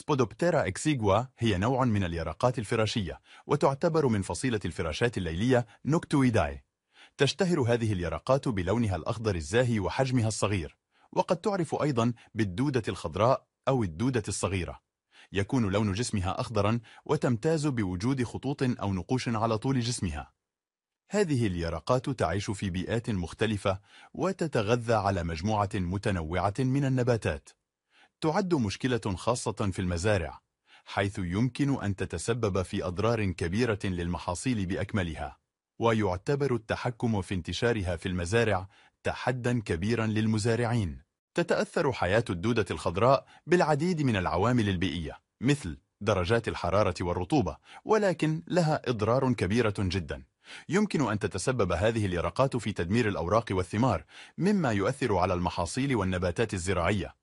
سبودوبتيرا إكسيغوا هي نوع من اليرقات الفراشية وتعتبر من فصيلة الفراشات الليلية نوكتويداي تشتهر هذه اليرقات بلونها الأخضر الزاهي وحجمها الصغير وقد تعرف أيضا بالدودة الخضراء أو الدودة الصغيرة يكون لون جسمها أخضرا وتمتاز بوجود خطوط أو نقوش على طول جسمها هذه اليرقات تعيش في بيئات مختلفة وتتغذى على مجموعة متنوعة من النباتات تعد مشكلة خاصة في المزارع حيث يمكن أن تتسبب في أضرار كبيرة للمحاصيل بأكملها ويعتبر التحكم في انتشارها في المزارع تحدا كبيرا للمزارعين تتأثر حياة الدودة الخضراء بالعديد من العوامل البيئية مثل درجات الحرارة والرطوبة ولكن لها إضرار كبيرة جدا يمكن أن تتسبب هذه اليرقات في تدمير الأوراق والثمار مما يؤثر على المحاصيل والنباتات الزراعية